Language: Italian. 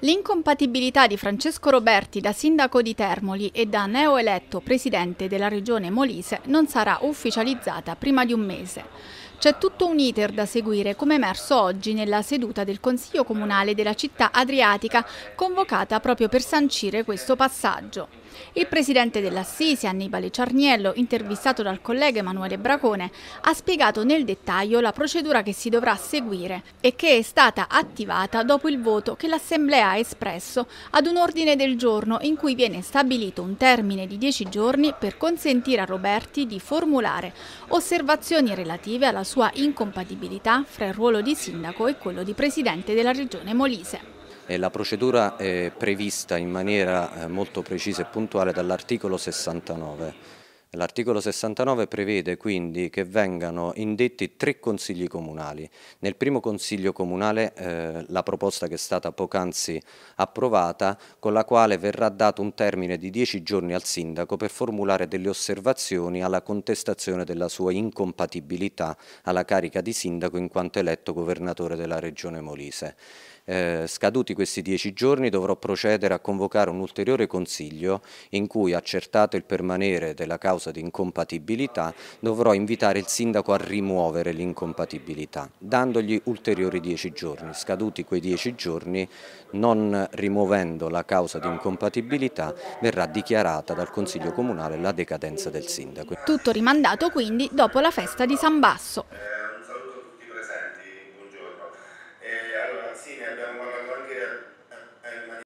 L'incompatibilità di Francesco Roberti da sindaco di Termoli e da neoeletto presidente della regione Molise non sarà ufficializzata prima di un mese. C'è tutto un iter da seguire, come emerso oggi nella seduta del Consiglio Comunale della città adriatica, convocata proprio per sancire questo passaggio. Il presidente dell'Assisi, Annibale Ciarniello, intervistato dal collega Emanuele Bracone, ha spiegato nel dettaglio la procedura che si dovrà seguire e che è stata attivata dopo il voto che l'Assemblea ha espresso ad un ordine del giorno in cui viene stabilito un termine di 10 giorni per consentire a Roberti di formulare osservazioni relative alla sua incompatibilità fra il ruolo di sindaco e quello di presidente della regione Molise. Eh, la procedura è prevista in maniera eh, molto precisa e puntuale dall'articolo 69 L'articolo 69 prevede quindi che vengano indetti tre consigli comunali. Nel primo consiglio comunale eh, la proposta che è stata poc'anzi approvata con la quale verrà dato un termine di dieci giorni al sindaco per formulare delle osservazioni alla contestazione della sua incompatibilità alla carica di sindaco in quanto eletto governatore della regione Molise. Eh, scaduti questi dieci giorni dovrò procedere a convocare un ulteriore consiglio in cui accertato il permanere della causa causa di incompatibilità, dovrò invitare il sindaco a rimuovere l'incompatibilità, dandogli ulteriori dieci giorni. Scaduti quei dieci giorni, non rimuovendo la causa di incompatibilità, verrà dichiarata dal Consiglio Comunale la decadenza del sindaco. Tutto rimandato quindi dopo la festa di San Basso. Eh,